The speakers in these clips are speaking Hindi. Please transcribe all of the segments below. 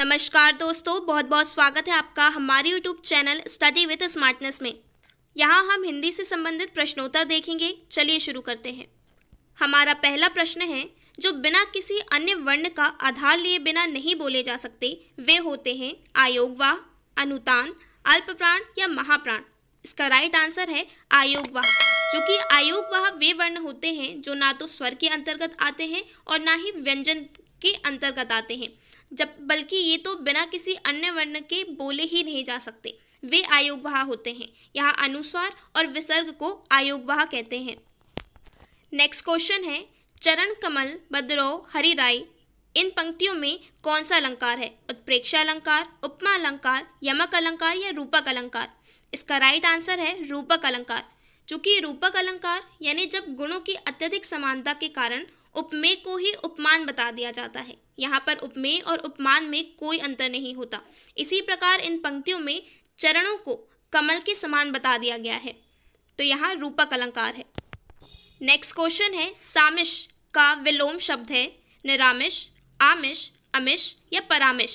नमस्कार दोस्तों बहुत बहुत स्वागत है आपका हमारे YouTube channel study with smartness में यहाँ हम हिंदी से संबंधित प्रश्नोत्तर देखेंगे चलिए शुरू करते हैं हमारा पहला प्रश्न है जो बिना किसी अन्य वर्ण का आधार लिए बिना नहीं बोले जा सकते वे होते हैं आयोगवाह अनुतान अल्पप्राण या महाप्राण इसका राइट आंसर है आयोगवाह जो कि आयोगवाह वे वर्ण होते हैं जो ना तो स्वर के अंतर्गत आते हैं और ना ही व्यंजन के अंतर्गत आते हैं जब बल्कि ये तो बिना किसी अन्य वर्ण के बोले ही नहीं जा सकते वे आयोगवाह होते हैं यहाँ अनुस्वार और विसर्ग को आयोगवाह कहते हैं नेक्स्ट क्वेश्चन है चरण कमल बदरो राय इन पंक्तियों में कौन सा अलंकार है उत्प्रेक्षा अलंकार उपमा अलंकार यमक अलंकार या रूपक अलंकार इसका राइट आंसर है रूपक अलंकार चूंकि रूपक अलंकार यानी जब गुणों की अत्यधिक समानता के कारण उपमेय को ही उपमान बता दिया जाता है यहाँ पर उपमेय और उपमान में कोई अंतर नहीं होता इसी प्रकार इन पंक्तियों में चरणों को कमल के समान बता दिया गया है तो यहाँ रूपक अलंकार है नेक्स्ट क्वेश्चन है सामिश का विलोम शब्द है निरामिश आमिश अमिश या परामिश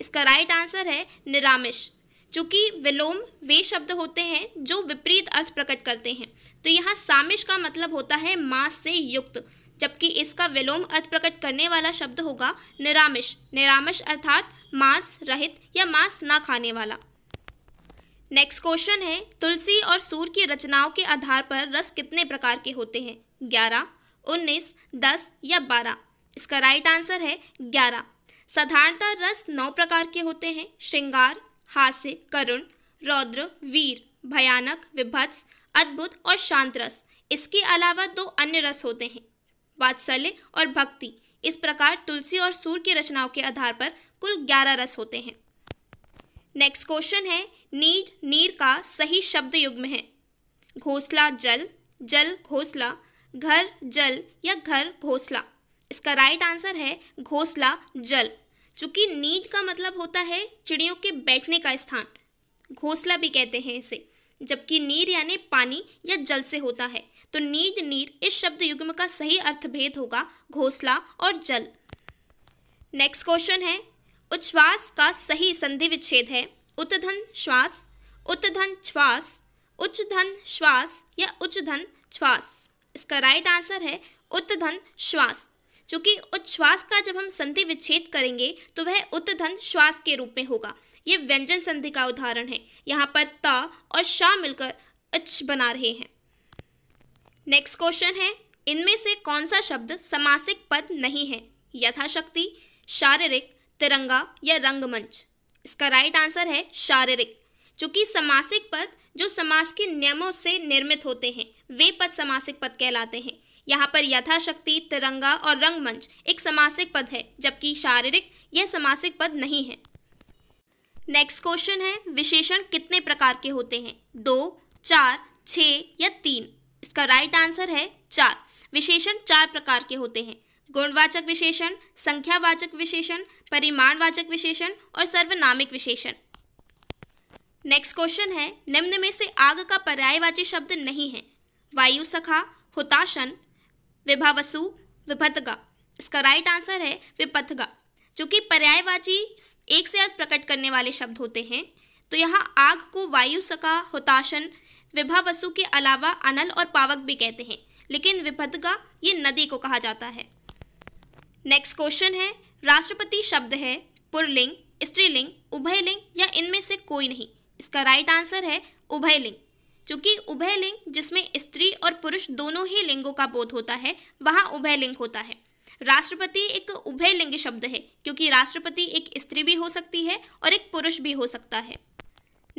इसका राइट आंसर है निरामिश चूँकि विलोम वे शब्द होते हैं जो विपरीत अर्थ प्रकट करते हैं तो यहाँ सामिश का मतलब होता है मांस से युक्त जबकि इसका विलोम अर्थ प्रकट करने वाला शब्द होगा निरामिष निरामिष अर्थात मांस रहित या मांस ना खाने वाला नेक्स्ट क्वेश्चन है तुलसी और सूर की रचनाओं के आधार पर रस कितने प्रकार के होते हैं ग्यारह उन्नीस दस या बारह इसका राइट आंसर है ग्यारह साधारणतः रस नौ प्रकार के होते हैं श्रृंगार हास्य करुण रौद्र वीर भयानक विभत्स अद्भुत और शांत रस इसके अलावा दो अन्य रस होते हैं वात्सल्य और भक्ति इस प्रकार तुलसी और सूर की रचनाओं के आधार पर कुल ग्यारह रस होते हैं नेक्स्ट क्वेश्चन है नीड नीर का सही शब्द युग्म है घोसला जल जल घोसला घर जल या घर घोसला इसका राइट आंसर है घोसला जल चूंकि नीड का मतलब होता है चिड़ियों के बैठने का स्थान घोसला भी कहते हैं इसे जबकि नीर यानी पानी या जल से होता है तो नीर नीर इस शब्द युग्म का सही अर्थभेद होगा घोसला और जल नेक्स्ट क्वेश्चन है उच्छ्वास का सही संधि विच्छेद है उत्धन श्वास उत्धन श्वास धन श्वास या उच्च धन श्वास इसका राइट आंसर है उत्धन श्वास चूंकि उच्छ्वास का जब हम संधि विच्छेद करेंगे तो वह उत्धन श्वास के रूप में होगा ये व्यंजन संधि का उदाहरण है यहाँ पर ता और शाह मिलकर अच बना रहे हैं नेक्स्ट क्वेश्चन है इनमें से कौन सा शब्द समासिक पद नहीं है यथाशक्ति शारीरिक तिरंगा या रंगमंच इसका राइट आंसर है शारीरिक चूंकि समासिक पद जो समास के नियमों से निर्मित होते हैं वे पद समासिक पद कहलाते हैं यहाँ पर यथाशक्ति तिरंगा और रंगमंच एक समासिक पद है जबकि शारीरिक यह समासिक पद नहीं है नेक्स्ट क्वेश्चन है विशेषण कितने प्रकार के होते हैं दो चार छ या तीन इसका राइट आंसर है चार विशेषण चार प्रकार के होते हैं गुणवाचक विशेषण संख्यावाचक विशेषण परिमाणवाचक विशेषण और सर्वनामिक विशेषण नेक्स्ट क्वेश्चन है निम्न में से आग का पर्यायवाची शब्द नहीं है वायु सखा हुताशन विभावसु विभतगा इसका राइट आंसर है विपथगा चूंकि पर्यायवाची एक से अर्थ प्रकट करने वाले शब्द होते हैं तो यहाँ आग को वायु सका होताशन विभा वसु के अलावा अनल और पावक भी कहते हैं लेकिन विभदगा ये नदी को कहा जाता है नेक्स्ट क्वेश्चन है राष्ट्रपति शब्द है पुरलिंग स्त्रीलिंग उभयलिंग या इनमें से कोई नहीं इसका राइट आंसर है उभयलिंग चूंकि उभयलिंग जिसमें स्त्री और पुरुष दोनों ही लिंगों का बोध होता है वहाँ उभयलिंग होता है राष्ट्रपति एक उभय लिंग शब्द है क्योंकि राष्ट्रपति एक स्त्री भी हो सकती है और एक पुरुष भी हो सकता है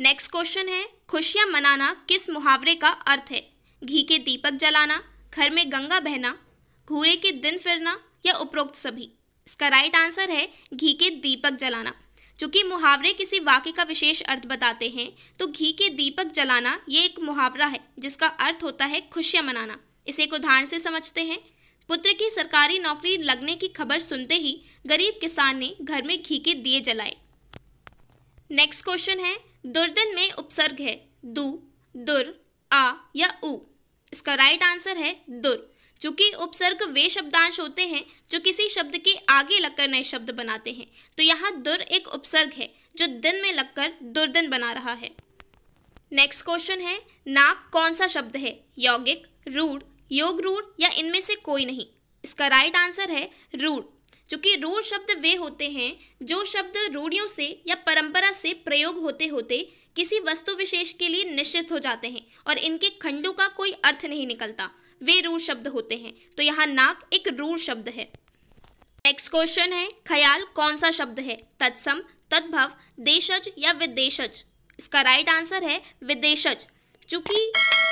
नेक्स्ट क्वेश्चन है खुशियाँ मनाना किस मुहावरे का अर्थ है घी के दीपक जलाना घर में गंगा बहना घूरे के दिन फिरना या उपरोक्त सभी इसका राइट आंसर है घी के दीपक जलाना चूँकि मुहावरे किसी वाक्य का विशेष अर्थ बताते हैं तो घी के दीपक जलाना ये एक मुहावरा है जिसका अर्थ होता है खुशियाँ मनाना इसे एक उदाहरण से समझते हैं पुत्र की सरकारी नौकरी लगने की खबर सुनते ही गरीब किसान ने घर में घी के दिए जलाए नेक्स्ट क्वेश्चन है दुर्दन में उपसर्ग है दु दुर आ या उ इसका राइट आंसर है दुर चूंकि उपसर्ग वे शब्दांश होते हैं जो किसी शब्द के आगे लगकर नए शब्द बनाते हैं तो यहाँ दुर एक उपसर्ग है जो दिन में लगकर दुर्दन बना रहा है नेक्स्ट क्वेश्चन है नाक कौन सा शब्द है यौगिक रूढ़ योग रूढ़ या इनमें से कोई नहीं इसका राइट आंसर है रूढ़ चूंकि रूढ़ शब्द वे होते हैं जो शब्द रूढ़ियों से या परंपरा से प्रयोग होते होते किसी वस्तु विशेष के लिए निश्चित हो जाते हैं और इनके खंडों का कोई अर्थ नहीं निकलता वे रूढ़ शब्द होते हैं तो यहाँ नाक एक रूढ़ शब्द है नेक्स्ट क्वेश्चन है ख्याल कौन सा शब्द है तत्सम तद्भव देशज या विदेशज इसका राइट आंसर है विदेशज चूँकि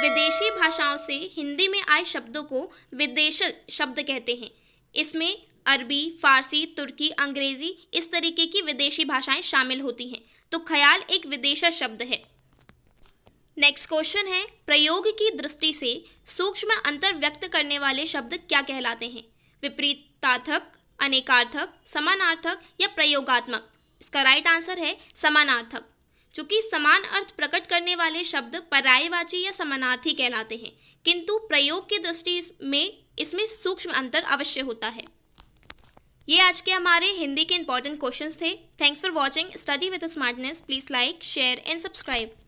विदेशी भाषाओं से हिंदी में आए शब्दों को विदेश शब्द कहते हैं इसमें अरबी फारसी तुर्की अंग्रेजी इस तरीके की विदेशी भाषाएं शामिल होती हैं तो ख्याल एक विदेशा शब्द है नेक्स्ट क्वेश्चन है प्रयोग की दृष्टि से सूक्ष्म अंतर व्यक्त करने वाले शब्द क्या कहलाते हैं विपरीतार्थक अनेकार्थक समानार्थक या प्रयोगात्मक इसका राइट आंसर है समानार्थक चूंकि समान अर्थ प्रकट करने वाले शब्द पर्यायवाची या समानार्थी कहलाते हैं किंतु प्रयोग की दृष्टि में इसमें सूक्ष्म अंतर अवश्य होता है ये आज के हमारे हिंदी के इंपॉर्टेंट क्वेश्चंस थे thanks for watching study with smartness please like share and subscribe